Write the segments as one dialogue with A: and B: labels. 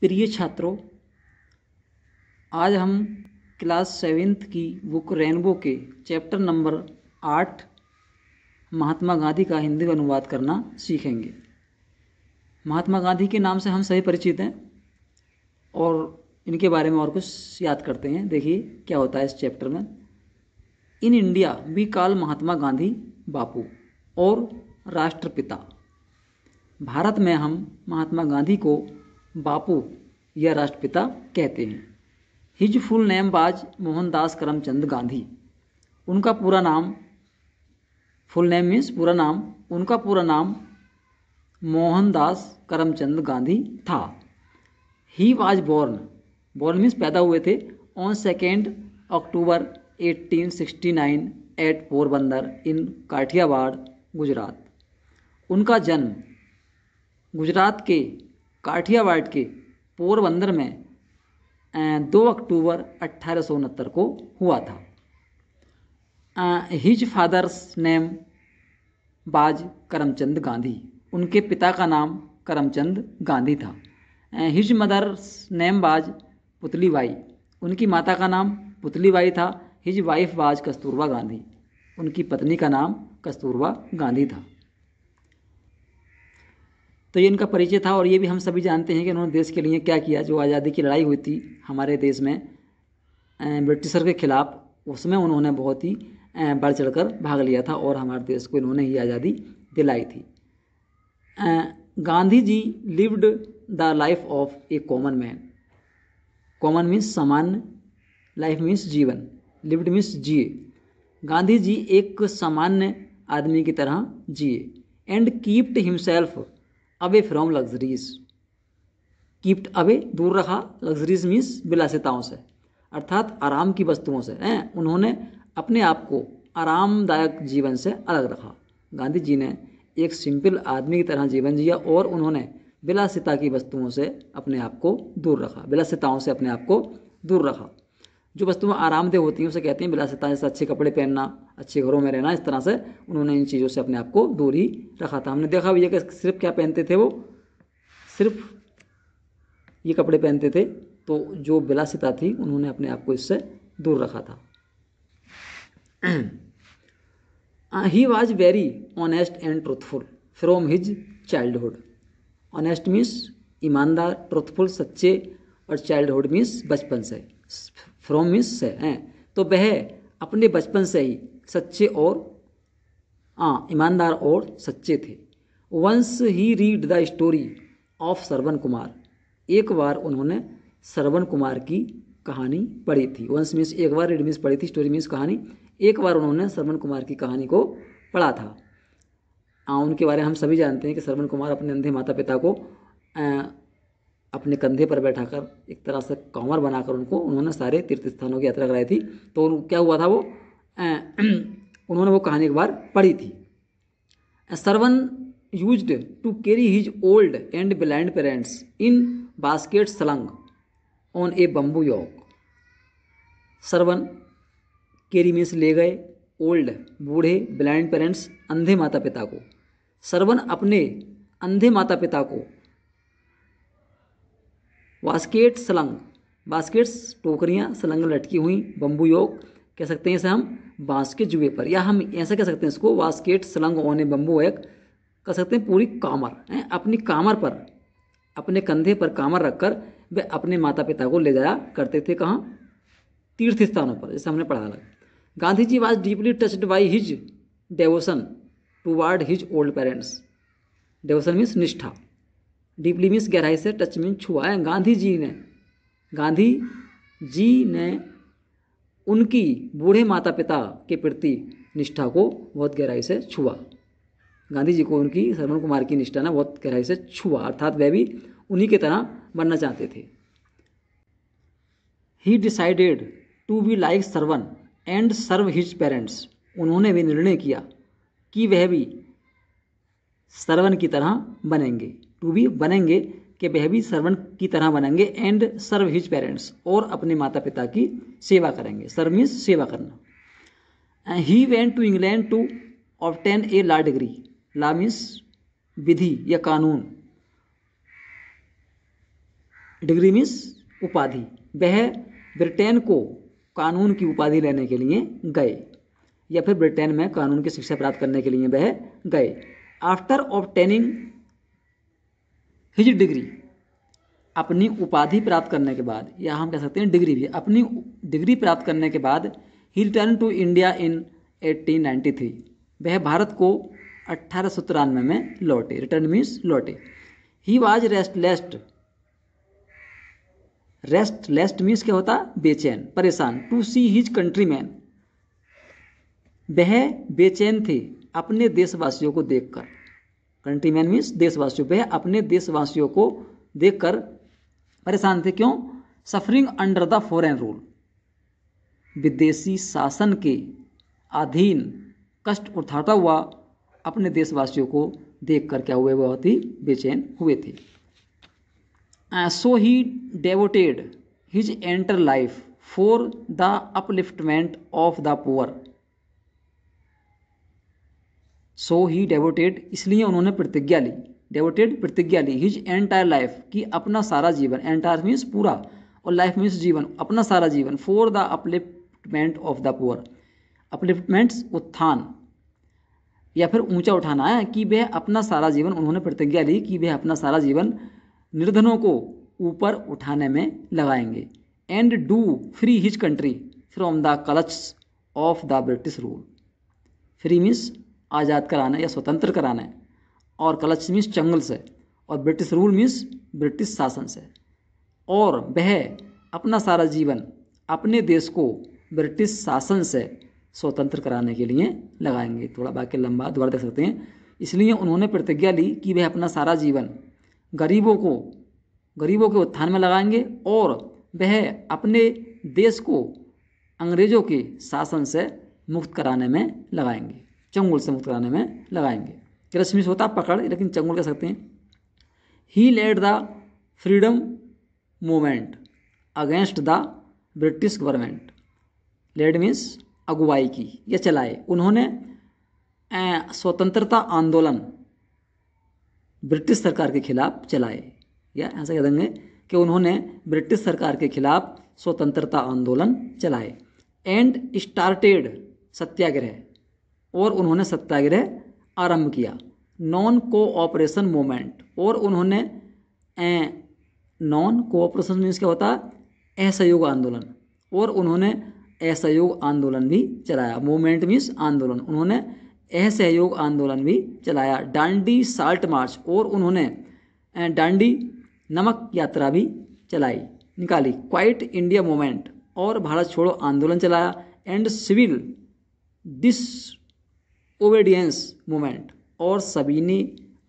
A: प्रिय छात्रों आज हम क्लास सेवेंथ की बुक रेनबो के चैप्टर नंबर आठ महात्मा गांधी का हिंदी में अनुवाद करना सीखेंगे महात्मा गांधी के नाम से हम सही परिचित हैं और इनके बारे में और कुछ याद करते हैं देखिए क्या होता है इस चैप्टर में इन इंडिया वी काल महात्मा गांधी बापू और राष्ट्रपिता भारत में हम महात्मा गांधी को बापू या राष्ट्रपिता कहते हैं हिज फुल नेम बाज मोहनदास करमचंद गांधी उनका पूरा नाम फुल नेम मीन्स पूरा नाम उनका पूरा नाम मोहनदास करमचंद गांधी था he was born born means पैदा हुए थे on second October 1869 at Porbandar in Kathiawar Gujarat उनका जन्म गुजरात के काठियावाड़ के पोरबंदर में दो अक्टूबर अट्ठारह को हुआ था हिज फादर्स नेम बाज करमचंद गांधी उनके पिता का नाम करमचंद गांधी था हिज मदर्स नेम बाज पुतली बाई उनकी माता का नाम पुतली बाई था हिज वाइफ बाज कस्तूरबा गांधी उनकी पत्नी का नाम कस्तूरबा गांधी था तो ये इनका परिचय था और ये भी हम सभी जानते हैं कि उन्होंने देश के लिए क्या किया जो आज़ादी की लड़ाई हुई थी हमारे देश में ब्रिटिशर के खिलाफ उसमें उन्होंने बहुत ही बढ़ कर भाग लिया था और हमारे देश को इन्होंने ही आज़ादी दिलाई थी Gandhi ji lived the life of a common man common means सामान्य लाइफ मीन्स जीवन लिव्ड मीन्स जिए गांधी जी एक सामान्य आदमी की तरह जिए and kept himself away from luxuries kept away दूर रखा लग्जरीज मीन्स विलासिताओं से अर्थात आराम की वस्तुओं से हैं उन्होंने अपने आप को आरामदायक जीवन से अलग रखा गांधी जी ने एक सिंपल आदमी की तरह जीवन जिया और उन्होंने विलासिता की वस्तुओं से अपने आप को दूर रखा विलासिताओं से अपने आप को दूर रखा जो वस्तुएं आरामदेह होती हैं उसे कहते हैं विलासिता जैसे अच्छे कपड़े पहनना अच्छे घरों में रहना इस तरह से उन्होंने इन चीज़ों से अपने आप को दूर ही रखा था हमने देखा भैया कि सिर्फ क्या पहनते थे वो सिर्फ ये कपड़े पहनते थे तो जो विलासिता थी उन्होंने अपने आप को इससे दूर रखा था he was very honest and truthful from his childhood honest means ईमानदार ट्रूथफुल सच्चे और चाइल्डहुड मीन्स बचपन से फ्रॉम मीन्स से हैं तो वह अपने बचपन से ही सच्चे और हाँ ईमानदार और सच्चे थे once he read the story of Sarvan Kumar एक बार उन्होंने सरवन कुमार की कहानी पढ़ी थी वंस मीन्स एक बार रीड मीन्स पढ़ी थी स्टोरी मीन्स कहानी एक बार उन्होंने सरवन कुमार की कहानी को पढ़ा था हाँ उनके बारे में हम सभी जानते हैं कि सरवन कुमार अपने अंधे माता पिता को अपने कंधे पर बैठाकर एक तरह से कॉमर बनाकर उनको उन्होंने सारे तीर्थ स्थानों की यात्रा कराई थी तो क्या हुआ था वो उन्होंने वो कहानी एक बार पढ़ी थी Sarvan use to carry his old and blind parents in basket slung on a bamboo yoke Sarvan carry means ले गए ओल्ड बूढ़े ब्लाइंड पेरेंट्स अंधे माता पिता को सर्वन अपने अंधे माता पिता को बास्केट सलंग बास्केट्स टोकरियाँ सलंग लटकी हुई बम्बू योग कह सकते हैं इसे हम बाँस के जुए पर या हम ऐसा कह सकते हैं इसको बास्केट सलंग ओने बम्बू एक कह सकते हैं पूरी कामर है अपनी कामर पर अपने कंधे पर कामर रखकर वे अपने माता पिता को ले जाया करते थे कहाँ तीर्थ स्थानों पर जैसे हमने पढ़ा लगा Gandhi ji was deeply touched by his devotion toward his old parents devotion means निष्ठा डीपली मीन्स गहराई से टच मीन छुआ है गांधी जी ने गांधी जी ने उनकी बूढ़े माता पिता के प्रति निष्ठा को बहुत गहराई से छुआ गांधी जी को उनकी श्रवण कुमार की निष्ठा ने बहुत गहराई से छुआ अर्थात वह भी उन्हीं की तरह बनना चाहते थे he decided to be like Sarvan and serve his parents उन्होंने भी निर्णय किया कि वह भी सर्वन की तरह बनेंगे टू बी बनेंगे कि वह भी सर्वेंट की तरह बनेंगे एंड सर्व हिज पेरेंट्स और अपने माता पिता की सेवा करेंगे सर्व मीन्स सेवा करना he went to England to obtain a law degree law means विधि या कानून डिग्री मीन्स उपाधि वह ब्रिटेन को कानून की उपाधि लेने के लिए गए या फिर ब्रिटेन में कानून की शिक्षा प्राप्त करने के लिए वह गए after obtaining his degree अपनी उपाधि प्राप्त करने के बाद या हम कह सकते हैं डिग्री भी अपनी डिग्री प्राप्त करने के बाद he return to India in 1893 वह भारत को अट्ठारह में लौटे रिटर्न मीन्स लौटे he was restless restless means क्या होता बेचैन परेशान to see his countrymen वह बेचैन थे अपने देशवासियों को देखकर कंट्रीमैन मीन्स देशवासियों पे अपने देशवासियों को देखकर परेशान थे क्यों suffering under the foreign rule विदेशी शासन के अधीन कष्ट उठाता हुआ अपने देशवासियों को देख कर क्या हुए बहुत ही बेचैन हुए थे so he devoted his entire life for the upliftment of the poor so he devoted इसलिए उन्होंने प्रतिज्ञा ली डेवोटेड प्रतिज्ञा ली हिज एंटायर लाइफ कि अपना सारा जीवन एंटायर मीन्स पूरा और लाइफ मीन्स जीवन अपना सारा जीवन for the upliftment of the poor upliftments उत्थान या फिर ऊंचा उठाना है कि वह अपना सारा जीवन उन्होंने प्रतिज्ञा ली कि वह अपना सारा जीवन निर्धनों को ऊपर उठाने में लगाएंगे and do free his country from the clutch of the British rule free means आज़ाद कराना है या स्वतंत्र कराना है और कलच मीन्स चंगल से और ब्रिटिश रूल मीन्स ब्रिटिश शासन से और वह अपना सारा जीवन अपने देश को ब्रिटिश शासन से स्वतंत्र कराने के लिए लगाएंगे थोड़ा बाकी लंबा दोबारा देख सकते हैं इसलिए उन्होंने प्रतिज्ञा ली कि वह अपना सारा जीवन गरीबों को गरीबों के उत्थान में लगाएंगे और वह अपने देश को अंग्रेज़ों के शासन से मुक्त कराने में लगाएंगे चंगुल से मुक्त कराने में लगाएंगे रश्मि होता पकड़ लेकिन चंगुल कह सकते हैं he led the freedom movement against the British government led means अगुवाई की या चलाए उन्होंने स्वतंत्रता आंदोलन ब्रिटिश सरकार के खिलाफ चलाए या ऐसा कह देंगे कि उन्होंने ब्रिटिश सरकार के खिलाफ स्वतंत्रता आंदोलन चलाए एंड स्टार्टेड सत्याग्रह और उन्होंने सत्याग्रह आरंभ किया नॉन कोऑपरेशन मोमेंट और उन्होंने नॉन कोऑपरेशन मीन्स क्या होता है असहयोग आंदोलन और उन्होंने असहयोग आंदोलन भी चलाया मोमेंट मीन्स आंदोलन उन्होंने असहयोग आंदोलन भी चलाया डांडी साल्ट मार्च और उन्होंने डांडी नमक यात्रा भी चलाई निकाली क्वाइट इंडिया मोमेंट और भारत छोड़ो आंदोलन चलाया and civil disobedience movement और सबीनी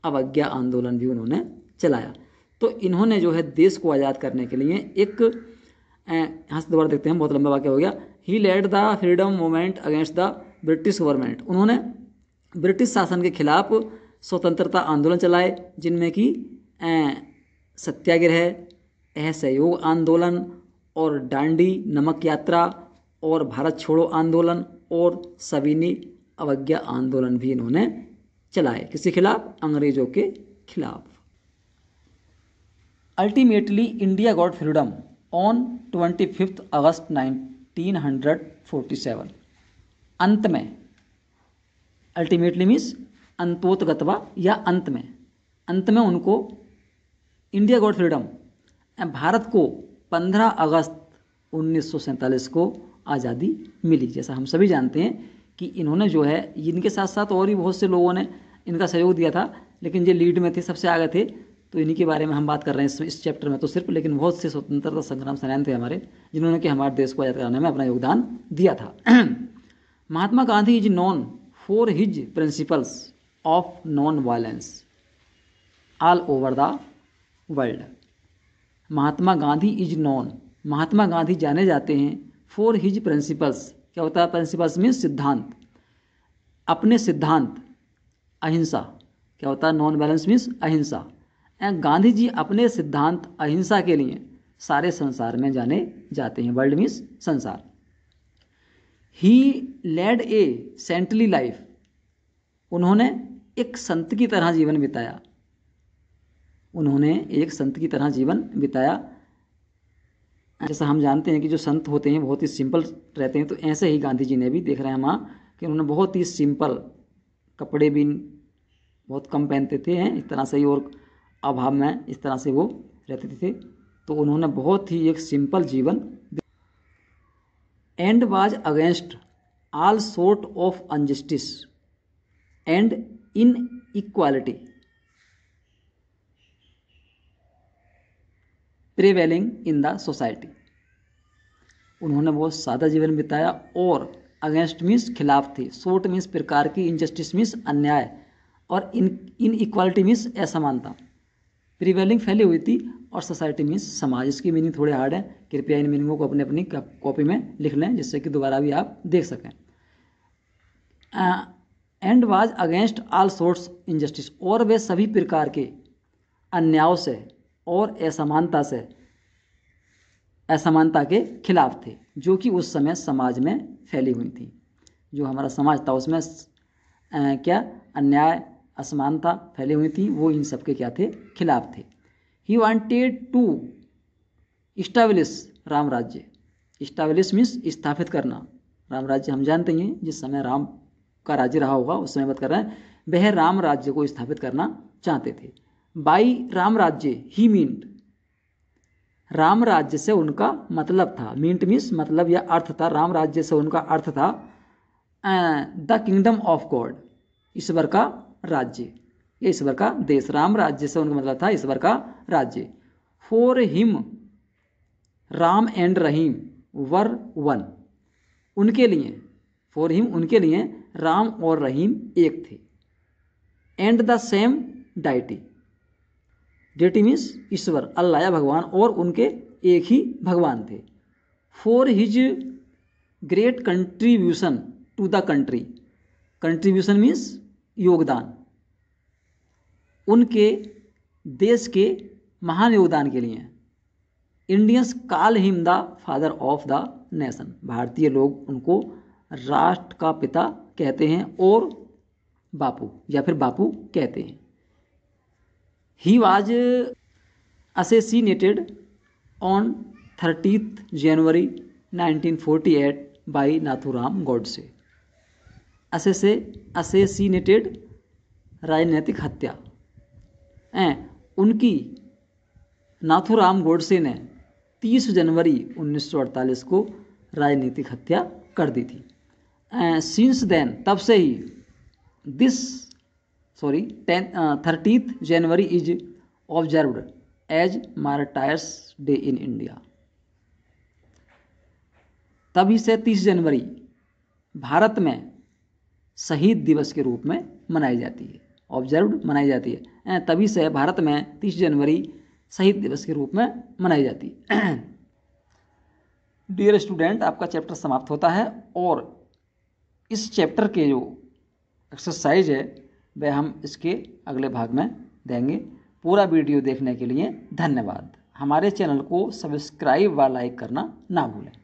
A: अवज्ञा आंदोलन भी उन्होंने चलाया तो इन्होंने जो है देश को आज़ाद करने के लिए एक यहाँ से दोबारा देखते हैं बहुत लंबा वाक्य हो गया he led the freedom movement against the British government उन्होंने ब्रिटिश शासन के खिलाफ स्वतंत्रता आंदोलन चलाए जिनमें कि सत्याग्रह असहयोग आंदोलन और डांडी नमक यात्रा और भारत छोड़ो आंदोलन और सविनी अवज्ञा आंदोलन भी इन्होंने चलाए किसके खिलाफ अंग्रेजों के खिलाफ ultimately India got freedom on twenty fifth August nineteen hundred forty seven अंत में अल्टीमेटली मीन्स अंतोतगतवा या अंत में अंत में उनको इंडिया गॉट फ्रीडम भारत को 15 अगस्त उन्नीस को आज़ादी मिली जैसा हम सभी जानते हैं कि इन्होंने जो है इनके साथ साथ और भी बहुत से लोगों ने इनका सहयोग दिया था लेकिन ये लीड में थे सबसे आगे थे तो इन्हीं के बारे में हम बात कर रहे हैं इस, इस चैप्टर में तो सिर्फ लेकिन बहुत से स्वतंत्रता संग्राम सेनान थे हमारे जिन्होंने कि हमारे देश को आज़ाद कराने में अपना योगदान दिया था Mahatma Gandhi is known for his principles of non violence all over the world Mahatma Gandhi is known Mahatma Gandhi जाने जाते हैं फॉर हिज प्रिंसिपल्स क्या होता है प्रिंसिपल्स मीन सिद्धांत अपने सिद्धांत अहिंसा क्या होता है नॉन बैलेंस मीन्स अहिंसा एंड गांधी जी अपने सिद्धांत अहिंसा के लिए सारे संसार में जाने जाते हैं वर्ल्ड मीन्स संसार he led a saintly life उन्होंने एक संत की तरह जीवन बिताया उन्होंने एक संत की तरह जीवन बिताया जैसा हम जानते हैं कि जो संत होते हैं बहुत ही सिंपल रहते हैं तो ऐसे ही गांधी जी ने भी देख रहे हैं माँ कि उन्होंने बहुत ही सिंपल कपड़े भी बहुत कम पहनते थे हैं इस तरह से ही और अभाव में इस तरह से वो रहते थे तो उन्होंने बहुत ही एक सिंपल जीवन and was against all sort of injustice and inequality prevailing in the society उन्होंने बहुत सादा जीवन बिताया और अगेंस्ट मीन्स खिलाफ थी सोट मीन्स प्रकार की इनजस्टिस मीन्स अन्याय और इन इन इक्वालिटी मीन्स असमानता प्रिवेलिंग फैली हुई थी और सोसाइटी मीन्स समाज इसकी मीनिंग थोड़े हार्ड है कृपया इन मीनिंगों को अपने अपनी कॉपी में लिख लें जिससे कि दोबारा भी आप देख सकें and was against all sorts injustice और वे सभी प्रकार के अन्यायों से और असमानता से असमानता के खिलाफ थे जो कि उस समय समाज में फैली हुई थी जो हमारा समाज था उसमें क्या अन्याय असमानता फैली हुई थी वो इन सबके क्या थे खिलाफ थे he wanted to establish Ram Rajya establish means स्थापित करना राम राज्य हम जानते ही हैं जिस समय राम का राज्य रहा होगा उस समय बात कर रहे हैं वह राम राज्य को स्थापित करना चाहते थे बाई राम राज्य ही मीन्ट राम राज्य से उनका मतलब था मीन्ट मीन्स मतलब या अर्थ था राम राज्य से उनका अर्थ था द किंगडम ऑफ गॉड ईश्वर का राज्य ईश्वर का देश राम राज्य से उनका मतलब था ईश्वर का राज्य for him Ram and Rahim were one उनके लिए फॉर हिम उनके लिए राम और रहीम एक थे and the same deity deity means ईश्वर अल्लाह या भगवान और उनके एक ही भगवान थे for his great contribution to the country contribution means योगदान उनके देश के महान योगदान के लिए Indians call him the father of the nation भारतीय लोग उनको राष्ट्र का पिता कहते हैं और बापू या फिर बापू कहते हैं he was assassinated on thirtieth January 1948 by Nathuram Godse असेसे असेसिनेटेड राजनीतिक हत्या ए उनकी नाथूराम गोडसे ने 30 जनवरी 1948 को राजनीतिक हत्या कर दी थी सिंस देन तब से ही this sorry ten thirtieth January is observed as martyrs day in India तभी से तीस जनवरी भारत में शहीद दिवस के रूप में मनाई जाती है ऑब्जर्व मनाई जाती है तभी से भारत में तीस जनवरी शहीद दिवस के रूप में मनाई जाती है डियर स्टूडेंट आपका चैप्टर समाप्त होता है और इस चैप्टर के जो एक्सरसाइज है वह हम इसके अगले भाग में देंगे पूरा वीडियो देखने के लिए धन्यवाद हमारे चैनल को सब्सक्राइब व लाइक करना ना भूलें